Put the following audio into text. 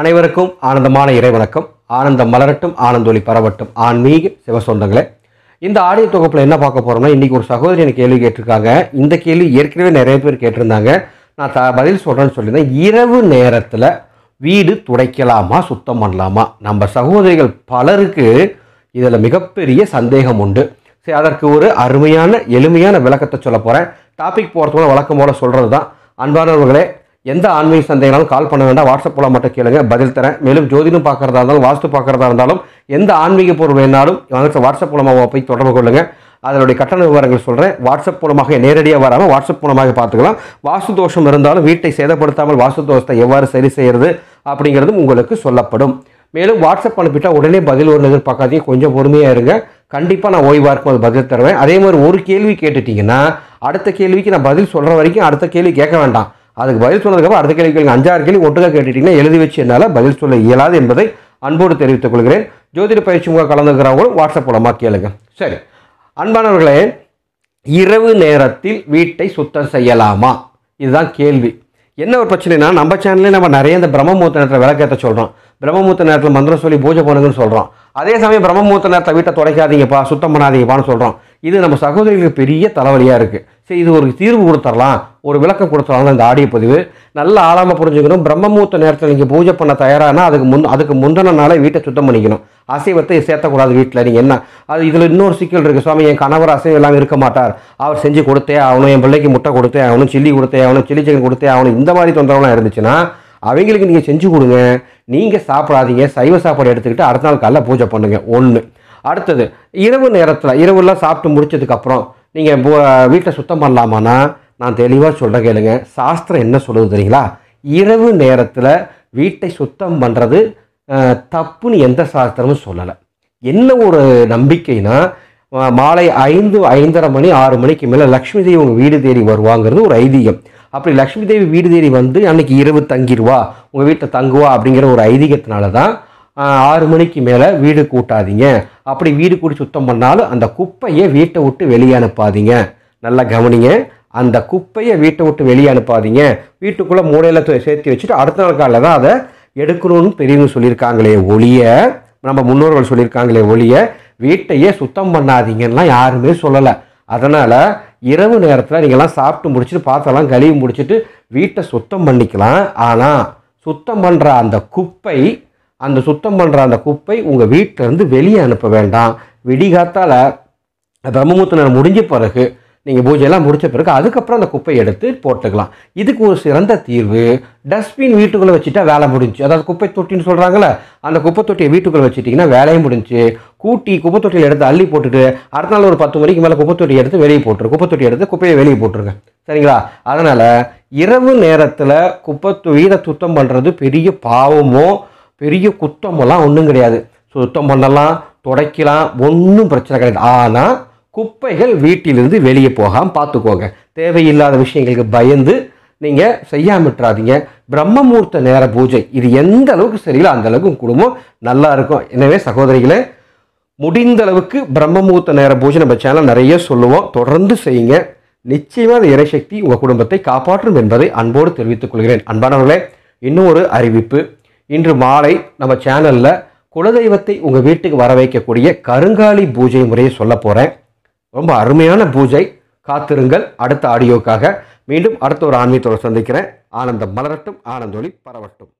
அனைவருக்கும் ஆனந்தமான இறைவணக்கம் ஆனந்தம் மலரட்டும் ஆனந்தொலி பரவட்டும் ஆன்மீக சிவ சொந்தங்களே இந்த ஆடியோ தொகுப்பில் என்ன பார்க்க போகிறோம்னா இன்றைக்கி ஒரு சகோதரி எனக்கு கேள்வி கேட்டிருக்காங்க இந்த கேள்வி ஏற்கனவே நிறைய பேர் கேட்டிருந்தாங்க நான் த பதில் சொல்கிறேன்னு சொல்லியிருந்தேன் இரவு நேரத்தில் வீடு துடைக்கலாமா சுத்தம் பண்ணலாமா நம்ம சகோதரிகள் பலருக்கு இதில் மிகப்பெரிய சந்தேகம் உண்டு சரி அதற்கு ஒரு அருமையான எளிமையான விளக்கத்தை சொல்ல போகிறேன் டாபிக் போகிறதுக்கு வழக்கம் போல் சொல்கிறது தான் அன்பானவர்களே எந்த ஆன்மீக சந்தேகங்களும் கால் பண்ண வேண்டாம் வாட்ஸ்அப் போல மட்டும் கேளுங்க பதில் தரேன் மேலும் ஜோதிடம் பார்க்குறதா இருந்தாலும் வாஸ்து பார்க்குறதா இருந்தாலும் எந்த ஆன்மீக பொருள் வேணாலும் வாட்ஸ்அப் மூலமாக போய் தொடர்பு கொள்ளுங்கள் அதனுடைய கட்டண விவரங்கள் சொல்கிறேன் வாட்ஸ்அப் மூலமாக நேரடியாக வராமல் வாட்ஸ்அப் மூலமாக பார்த்துக்கலாம் வாஸ்து தோஷம் இருந்தாலும் வீட்டை சேதப்படுத்தாமல் வாஸ்து தோஷத்தை எவ்வாறு சரி செய்கிறது அப்படிங்கிறதும் உங்களுக்கு சொல்லப்படும் மேலும் வாட்ஸ்அப் அனுப்பிட்டால் உடனே பதில் ஒன்று எதிர்பார்க்காதீங்க கொஞ்சம் பொறுமையாக இருங்க கண்டிப்பாக நான் ஓய்வாக அது பதில் தருவேன் அதே மாதிரி ஒரு கேள்வி கேட்டுட்டிங்கன்னா அடுத்த கேள்விக்கு நான் பதில் சொல்கிற வரைக்கும் அடுத்த கேள்வி கேட்க வேண்டாம் அதுக்கு பதில் சொன்னதுக்கப்புறம் அடுத்த கேள்வி அஞ்சாறு கேள்வி ஒட்டுக்காக கேட்டுட்டீங்கன்னா எழுதி வச்சு என்னால் பதில் சொல்ல இயலாது என்பதை அன்போடு தெரிவித்துக் கொள்கிறேன் ஜோதிட பயிற்சி முகம் கலந்துக்கிறவங்களும் வாட்ஸ்அப் மூலமாக கேளுங்க சரி அன்பானவர்களே இரவு நேரத்தில் வீட்டை சுத்தம் செய்யலாமா இதுதான் கேள்வி என்ன ஒரு பிரச்சனைனா நம்ம சேனல்லே நம்ம நிறைய இந்த பிரம்மமூர்த்த நேரத்தில் விளக்கேற்ற சொல்கிறோம் பிரம்மமூர்த்த நேரத்தில் மந்திரம் சொல்லி பூஜை பண்ணுங்கன்னு சொல்கிறோம் அதே சமயம் பிரம்மமூர்த்த நேரத்தை வீட்டை துடைக்காதீங்கப்பா சுத்தம் பண்ணாதீங்கப்பான்னு சொல்கிறோம் இது நம்ம சகோதரிகளுக்கு பெரிய தலைவலியாக இருக்குது சரி இது ஒரு தீர்வு கொடுத்துடலாம் ஒரு விளக்கம் கொடுத்துடலாம் இந்த ஆடிய பதிவு நல்ல ஆழமாக புரிஞ்சுக்கணும் பிரம்மமூர்த்த நேரத்தில் நீங்கள் பூஜை பண்ண தயாரானா அதுக்கு முன் அதுக்கு முந்தின நாளே வீட்டை சுத்தம் பண்ணிக்கணும் அசைவத்தை சேர்த்தக்கூடாது வீட்டில் நீங்கள் என்ன அது இதில் இன்னொரு சிக்கல் இருக்குது சுவாமி என் கணவர் அசைவம் எல்லாம் இருக்க மாட்டார் அவர் செஞ்சு கொடுத்தே ஆகணும் என் பிள்ளைக்கு முட்டை கொடுத்தே ஆகணும் சில்லி கொடுத்தே ஆகணும் சில்லி சிக்கன் கொடுத்தே ஆகணும் இந்த மாதிரி தொந்தரவுலாம் இருந்துச்சுன்னா அவங்களுக்கு நீங்கள் செஞ்சு கொடுங்க நீங்கள் சாப்பிடாதீங்க சைவ சாப்பாடு எடுத்துக்கிட்டு அடுத்த நாள் காலைல பூஜை பண்ணுங்கள் ஒன்று அடுத்தது இரவு நேரத்தில் இரவுலாம் சாப்பிட்டு முடிச்சதுக்கப்புறம் நீங்கள் வீட்டை சுத்தம் பண்ணலாமான்னா நான் தெளிவாக சொல்கிற கேளுங்க சாஸ்திரம் என்ன சொல்லுது தெரியுங்களா இரவு நேரத்தில் வீட்டை சுத்தம் பண்ணுறது தப்புன்னு எந்த சாஸ்திரமும் சொல்லலை என்ன ஒரு நம்பிக்கைனா மாலை ஐந்து ஐந்தரை மணி ஆறு மணிக்கு மேலே லக்ஷ்மி தேவி உங்கள் வீடு தேடி வருவாங்கிறது ஒரு ஐதீகம் அப்படி லக்ஷ்மி தேவி வீடு தேடி வந்து அன்றைக்கி இரவு தங்கிடுவா உங்கள் வீட்டில் தங்குவா அப்படிங்கிற ஒரு ஐதீகத்தினால தான் ஆறு மணிக்கு மேலே வீடு கூட்டாதீங்க அப்படி வீடு கூடி சுத்தம் பண்ணாலும் அந்த குப்பையை வீட்டை விட்டு வெளியே அனுப்பாதீங்க நல்லா கவனிங்க அந்த குப்பையை வீட்டை விட்டு வெளியே அனுப்பாதீங்க வீட்டுக்குள்ளே மூளையில் சேர்த்து வச்சுட்டு அடுத்த நாள் காலையில் தான் அதை எடுக்கணும்னு பெரியவங்க சொல்லியிருக்காங்களே ஒளிய நம்ம முன்னோர்கள் சொல்லியிருக்காங்களே ஒளிய வீட்டையே சுத்தம் பண்ணாதீங்கன்னா யாருமே சொல்லலை அதனால் இரவு நேரத்தில் நீங்கள்லாம் சாப்பிட்டு முடிச்சுட்டு பார்த்தெல்லாம் கழுவி முடிச்சுட்டு வீட்டை சுத்தம் பண்ணிக்கலாம் ஆனால் சுத்தம் பண்ணுற அந்த குப்பை அந்த சுத்தம் பண்ணுற அந்த குப்பை உங்கள் வீட்டிலேருந்து வெளியே அனுப்ப வேண்டாம் விடிகாத்தால் பிரம்மமூர்த்தினர் முடிஞ்ச பிறகு நீங்கள் பூஜையெல்லாம் முடித்த பிறகு அதுக்கப்புறம் அந்த குப்பையை எடுத்து போட்டுக்கலாம் இதுக்கு ஒரு சிறந்த தீர்வு டஸ்ட்பின் வீட்டுக்குள்ளே வச்சுட்டா வேலை முடிஞ்சு அதாவது குப்பை தொட்டின்னு சொல்கிறாங்களே அந்த குப்பை தொட்டியை வீட்டுக்குள்ளே வச்சுட்டிங்கன்னா வேலையும் முடிஞ்சு கூட்டி குப்பை தொட்டியில் எடுத்து அள்ளி போட்டுட்டு அடுத்த நாள் ஒரு பத்து மணிக்கு மேலே குப்பை தொட்டி எடுத்து வெளியே போட்டுரு குப்பை தொட்டி எடுத்து குப்பையை வெளியே போட்டுருங்க சரிங்களா அதனால் இரவு நேரத்தில் குப்பை வீதை சுத்தம் பண்ணுறது பெரிய பாவமோ பெரிய குத்தமெல்லாம் ஒன்றும் கிடையாது சுத்தம் பண்ணலாம் துடைக்கலாம் ஒன்றும் பிரச்சனை கிடையாது ஆனால் குப்பைகள் வீட்டிலிருந்து வெளியே போகாமல் பார்த்துக்கோங்க தேவையில்லாத விஷயங்களுக்கு பயந்து நீங்கள் செய்யாமட்டுறாதீங்க பிரம்மமூர்த்த நேர பூஜை இது எந்த அளவுக்கு சரியில்லை அந்த அளவுக்கு குடும்பம் நல்லா இருக்கும் எனவே சகோதரிகளை முடிந்த அளவுக்கு பிரம்மமூர்த்த நேர பூஜை நம்ம சேனல் நிறைய சொல்லுவோம் தொடர்ந்து செய்யுங்க நிச்சயமாக அந்த இறைசக்தி உங்கள் குடும்பத்தை காப்பாற்றும் என்பதை அன்போடு தெரிவித்துக் கொள்கிறேன் அன்பானவர்களே இன்னும் ஒரு அறிவிப்பு இன்று மாலை நம்ம சேனலில் குலதெய்வத்தை உங்கள் வீட்டுக்கு வர வைக்கக்கூடிய கருங்காலி பூஜை முறையை சொல்ல போகிறேன் ரொம்ப அருமையான பூஜை காத்திருங்கள் அடுத்த ஆடியோக்காக மீண்டும் அடுத்த ஒரு ஆன்மீகத்தோடு சந்திக்கிறேன் ஆனந்தம் மலரட்டும் ஆனந்தொளி பரவட்டும்